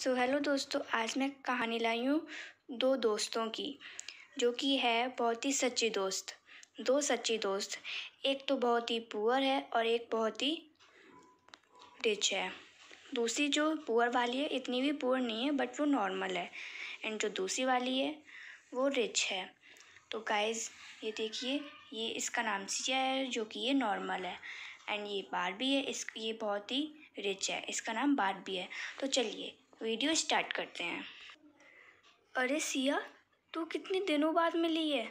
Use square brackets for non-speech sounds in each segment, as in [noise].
So hello दोस्तों आज मैं कहानी लाई हूँ दो दोस्तों की जो कि है बहुत ही सच्ची दोस्त दो सच्ची दोस्त एक तो बहुत ही पुअर है और एक बहुत ही रिच है दूसरी जो पुअर वाली है इतनी भी पुअर नहीं है बट वो नॉर्मल है एंड जो दूसरी वाली है वो रिच है तो गाइस ये देखिए ये इसका नाम सिया है जो कि ये नॉर्मल है एंड ये बार भी है इस ये बहुत ही रिच है इसका नाम बार भी है तो चलिए वीडियो स्टार्ट करते हैं अरे सिया तू कितने दिनों बाद मिली है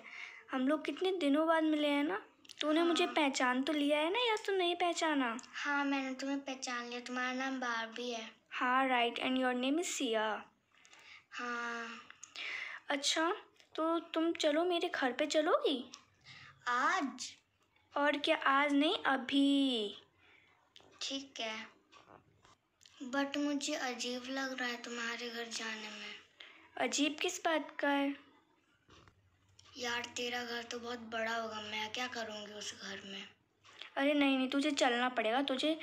हम लोग कितने दिनों बाद मिले हैं ना तूने मुझे हाँ। पहचान तो लिया है ना या तो नहीं पहचाना हाँ मैंने तुम्हें पहचान लिया तुम्हारा नाम बारबी है हाँ right and your name is Siya हाँ अच्छा तो तुम चलो मेरे घर पे चलोगी आज और क्या आज नहीं अभी ठीक है बट मुझे अजीब लग रहा है तुम्हारे घर जाने में अजीब किस बात का है यार तेरा घर तो बहुत बड़ा होगा मैं क्या करूँगी उस घर में अरे नहीं नहीं तुझे चलना पड़ेगा तुझे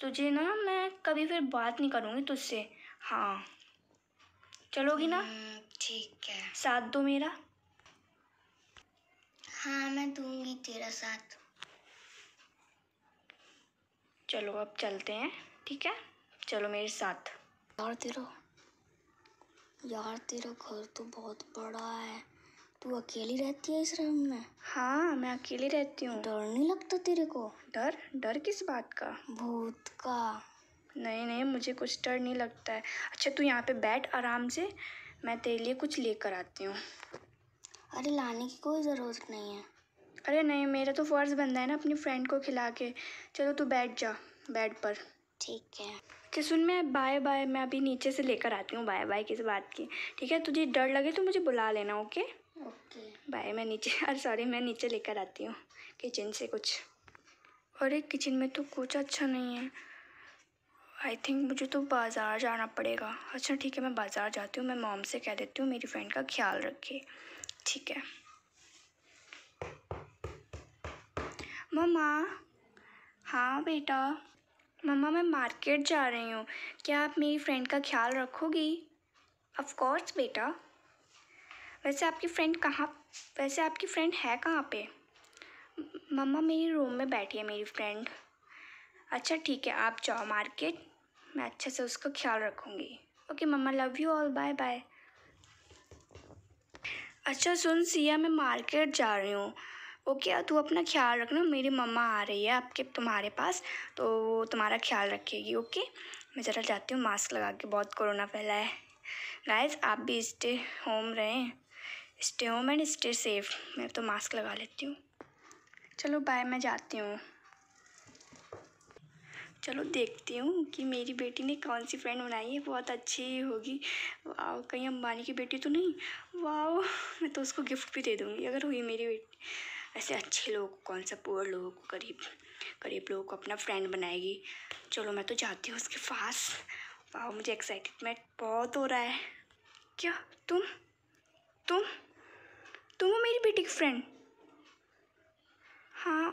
तुझे ना मैं कभी फिर बात नहीं करूँगी तुझसे हाँ चलोगी ना हम्म, ठीक है साथ दो मेरा हाँ मैं दूंगी तेरा साथ चलो अब चलते हैं ठीक है चलो मेरे साथ यार तेरा यार तेरा घर तो बहुत बड़ा है तू अकेली रहती है इस रूम में हाँ मैं अकेली रहती हूँ डर नहीं लगता तेरे को डर डर किस बात का भूत का नहीं नहीं मुझे कुछ डर नहीं लगता है अच्छा तू यहाँ पे बैठ आराम से मैं तेरे लिए कुछ लेकर आती हूँ अरे लाने की कोई ज़रूरत नहीं है अरे नहीं मेरा तो फ़र्ज़ बनता है ना अपनी फ्रेंड को खिला के चलो तू बैठ जा बेड पर ठीक है तो सुन मैं बाय बाय मैं अभी नीचे से लेकर आती हूँ बाय बाय किस बात की ठीक है तुझे डर लगे तो मुझे बुला लेना ओके ओके बाय मैं नीचे [laughs] अरे सॉरी मैं नीचे लेकर आती हूँ किचन से कुछ अरे किचन में तो कुछ अच्छा नहीं है आई थिंक मुझे तो बाज़ार जाना पड़ेगा अच्छा ठीक है मैं बाज़ार जाती हूँ मैं मॉम से कह देती हूँ मेरी फ्रेंड का ख्याल रखे ठीक है मम्मा हाँ बेटा मम्मा मैं मार्केट जा रही हूँ क्या आप मेरी फ्रेंड का ख्याल रखोगी ऑफकोर्स बेटा वैसे आपकी फ्रेंड कहाँ वैसे आपकी फ्रेंड है कहाँ पे मम्मा मेरी रूम में बैठी है मेरी फ्रेंड अच्छा ठीक है आप जाओ मार्केट मैं अच्छे से उसका ख्याल रखूँगी okay mama love you all bye bye अच्छा सुन सिया मैं मार्केट जा रही हूँ ओके तू अपना ख्याल रखना मेरी मम्मा आ रही है आपके तुम्हारे पास तो वो तुम्हारा ख्याल रखेगी ओके मैं ज़रा जाती हूँ मास्क लगा के बहुत कोरोना फैला है गाइज आप भी स्टे होम रहें stay home and stay safe मैं तो मास्क लगा लेती हूँ चलो बाय मैं जाती हूँ चलो देखती हूँ कि मेरी बेटी ने कौन सी फ्रेंड बनाई है बहुत अच्छी होगी वाह कहीं अंबानी की बेटी तो नहीं वाह मैं तो उसको गिफ्ट भी दे दूँगी अगर हुई मेरी बेटी ऐसे अच्छे लोगों को कौन सा पुअर लोगों को गरीब गरीब लोगों को अपना फ्रेंड बनाएगी चलो मैं तो जाती हूँ उसके पास वाह मुझे एक्साइटमेंट बहुत हो रहा है क्या तुम तुम तुम हो मेरी बेटी की फ्रेंड हाँ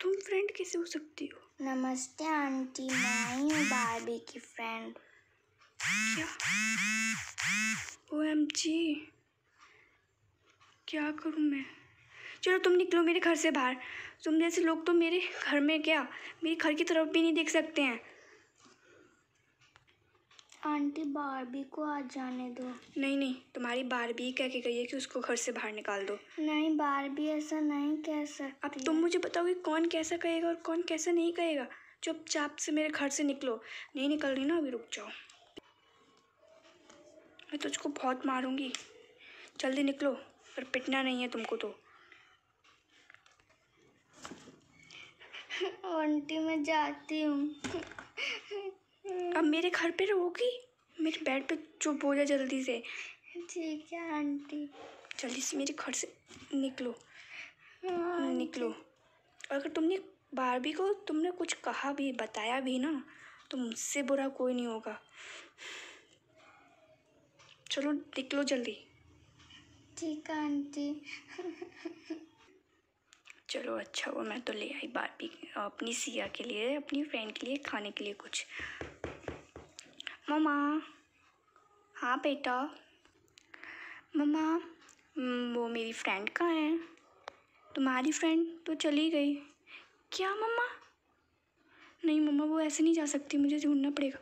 तुम फ्रेंड कैसे हो सकती हो नमस्ते आंटी मैं हूँ बारबी की फ्रेंड क्या ओ एम जी क्या करूँ मैं चलो तुम निकलो मेरे घर से बाहर तुम जैसे लोग तो मेरे घर में क्या मेरे घर की तरफ भी नहीं देख सकते हैं आंटी बारबी को आज जाने दो नहीं नहीं तुम्हारी बारबी कह के गई है कि उसको घर से बाहर निकाल दो नहीं बारबी ऐसा नहीं कह सकती अब तुम मुझे बताओ कि कौन कैसा कहेगा और कौन कैसा नहीं कहेगा चुपचाप से मेरे घर से निकलो नहीं निकल रही ना अभी रुक जाओ मैं तुझको बहुत मारूंगी जल्दी निकलो पर पिटना नहीं है तुमको तो आंटी मैं जाती हूँ अब मेरे घर पे रहोगी मेरे बेड पे चुप हो जा जल्दी से ठीक है आंटी जल्दी से मेरे घर से निकलो निकलो अगर तुमने बारबी को तुमने कुछ कहा भी बताया भी ना तो मुझसे बुरा कोई नहीं होगा चलो निकलो जल्दी ठीक है आंटी चलो अच्छा वो मैं तो ले आई बारबी अपनी सिया के लिए अपनी फ्रेंड के लिए खाने के लिए कुछ ममा हाँ बेटा ममा हम्म, वो मेरी फ्रेंड कहाँ है तुम्हारी फ्रेंड तो चली गई क्या मम्मा नहीं मम्मा वो ऐसे नहीं जा सकती मुझे ढूंढना पड़ेगा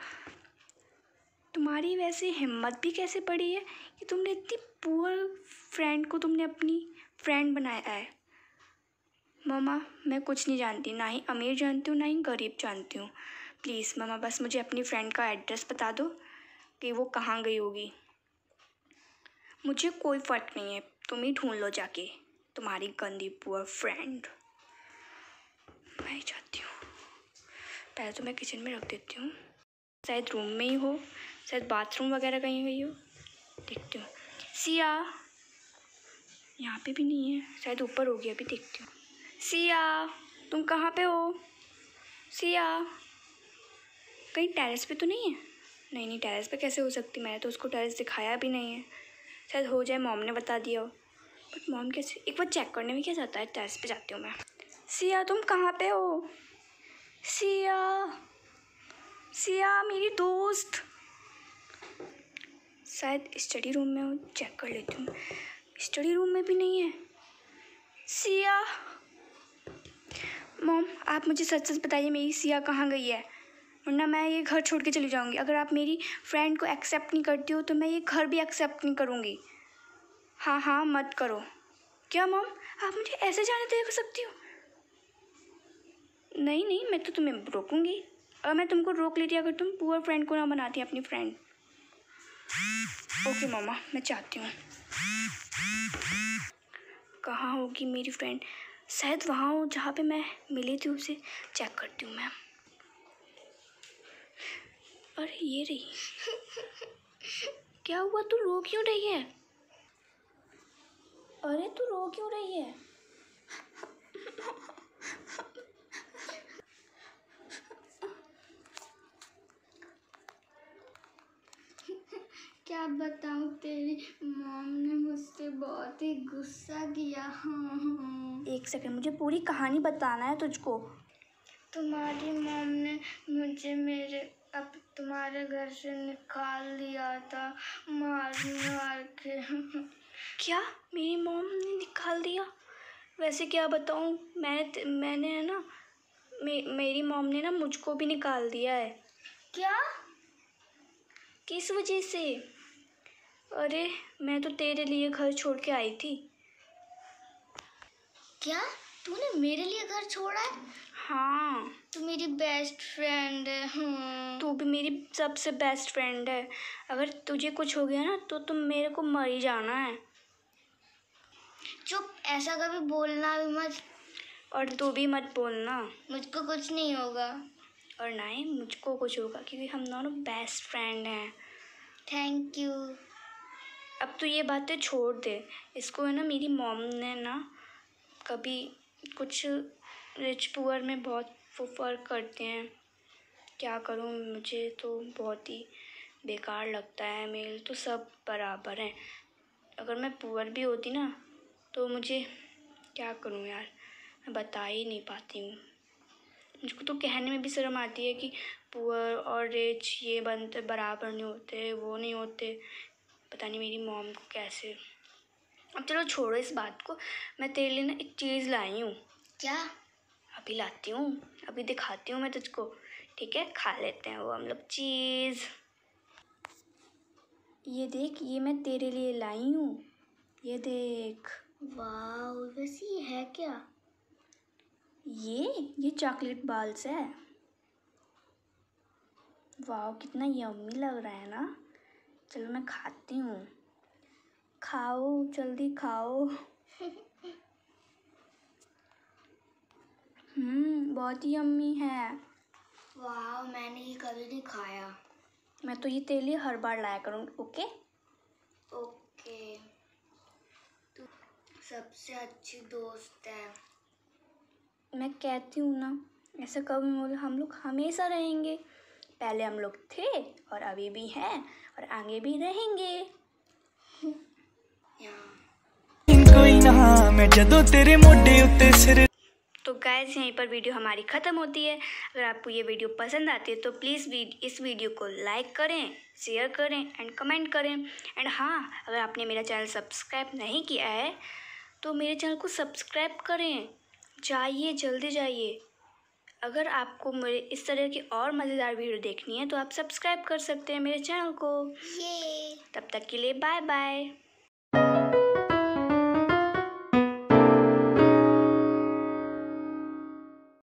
तुम्हारी वैसे हिम्मत भी कैसे पड़ी है कि तुमने इतनी पुअर फ्रेंड को तुमने अपनी फ्रेंड बनाया है ममा मैं कुछ नहीं जानती ना ही अमीर जानती हूँ ना ही गरीब जानती हूँ प्लीज़ ममा बस मुझे अपनी फ्रेंड का एड्रेस बता दो कि वो कहाँ गई होगी मुझे कोई फ़र्क नहीं है तुम ही ढूंढ लो जाके तुम्हारी गंदी पुअर फ्रेंड मैं ही जाती हूँ पहले तो मैं किचन में रख देती हूँ शायद रूम में ही हो शायद बाथरूम वगैरह कहीं गई हो देखती हूँ सिया यहाँ पे भी नहीं है शायद ऊपर होगी अभी देखती हूँ सिया तुम कहाँ पे हो सिया कहीं टेरेस पे तो नहीं है नहीं नहीं टेरेस पे कैसे हो सकती मैंने तो उसको टेरेस दिखाया भी नहीं है शायद हो जाए मॉम ने बता दिया हो बट मॉम कैसे एक बार चेक करने में क्या जाता है टेरेस पे जाती हूँ मैं सिया तुम कहाँ पे हो सिया सिया मेरी दोस्त शायद स्टडी रूम में हो चेक कर लेती हूँ स्टडी रूम में भी नहीं है सिया मॉम आप मुझे सच सच बताइए मेरी सिया कहाँ गई है वरना मैं ये घर छोड़ के चली जाऊँगी अगर आप मेरी फ्रेंड को एक्सेप्ट नहीं करती हो तो मैं ये घर भी एक्सेप्ट नहीं करूँगी हाँ हाँ मत करो क्या मॉम आप मुझे ऐसे जाने दे सकती हो नहीं नहीं मैं तो तुम्हें रोकूंगी और मैं तुमको रोक लेती अगर तुम पुअर फ्रेंड को ना बनाती अपनी फ्रेंड ओके मामा मैं चाहती हूँ कहाँ होगी मेरी फ्रेंड शायद वहाँ हो जहाँ पे मैं मिली थी उसे चेक करती हूँ मैम अरे ये रही [laughs] क्या हुआ तू रो क्यों रही है अरे तू रो क्यों रही है क्या बताऊँ तेरी मॉम ने मुझसे बहुत ही गुस्सा किया हाँ हाँ एक सेकंड मुझे पूरी कहानी बताना है तुझको तुम्हारी मॉम ने मुझे मेरे अब तुम्हारे घर से निकाल दिया था मार मार के क्या मेरी मॉम ने निकाल दिया वैसे क्या बताऊँ मैंने मैंने है ना मे, मेरी मॉम ने ना मुझको भी निकाल दिया है क्या किस वजह से अरे मैं तो तेरे लिए घर छोड़ के आई थी क्या तूने मेरे लिए घर छोड़ा है हाँ तू मेरी बेस्ट फ्रेंड है हम्म। तू भी मेरी सबसे बेस्ट फ्रेंड है अगर तुझे कुछ हो गया ना तो तुम मेरे को मर ही जाना है चुप ऐसा कभी बोलना भी मत और तू भी मत बोलना मुझको कुछ नहीं होगा और ना ही मुझको कुछ होगा क्योंकि हम दोनों बेस्ट फ्रेंड हैं थैंक यू अब तो ये बातें छोड़ दे इसको है ना मेरी मॉम ने ना कभी कुछ रिच पुअर में बहुत वो फर्क करते हैं क्या करूँ मुझे तो बहुत ही बेकार लगता है मेल तो सब बराबर हैं अगर मैं पुअर भी होती ना तो मुझे क्या करूँ यार मैं बता ही नहीं पाती हूँ मुझको तो कहने में भी शर्म आती है कि पुअर और रिच ये बनते बराबर नहीं होते वो नहीं होते पता नहीं मेरी मॉम को कैसे अब चलो छोड़ो इस बात को मैं तेरे लिए ना एक चीज़ लाई हूँ क्या अभी लाती हूँ अभी दिखाती हूँ मैं तुझको ठीक है खा लेते हैं वो हम लोग चीज़ ये देख ये मैं तेरे लिए लाई हूँ ये देख वाह वैसे ये है क्या ये ये चॉकलेट बाल्स है वाह कितना यम्मी लग रहा है ना चलो मैं खाती हूँ खाओ जल्दी खाओ हम्म बहुत ही अम्मी है वाह मैंने ये कभी नहीं खाया मैं तो ये तेल ही हर बार लाया करूँगी ओके ओके तू सबसे अच्छी दोस्त है मैं कहती हूँ ना ऐसा कभी हम लोग हमेशा रहेंगे पहले हम लोग थे और अभी भी हैं और आगे भी रहेंगे तो गैस यहीं पर वीडियो हमारी ख़त्म होती है अगर आपको ये वीडियो पसंद आती है तो प्लीज़ इस वीडियो को लाइक करें शेयर करें एंड कमेंट करें एंड हाँ अगर आपने मेरा चैनल सब्सक्राइब नहीं किया है तो मेरे चैनल को सब्सक्राइब करें जाइए जल्दी जाइए अगर आपको मेरे इस तरह की और मज़ेदार वीडियो देखनी है तो आप सब्सक्राइब कर सकते हैं मेरे चैनल को ये। तब तक के लिए बाय बाय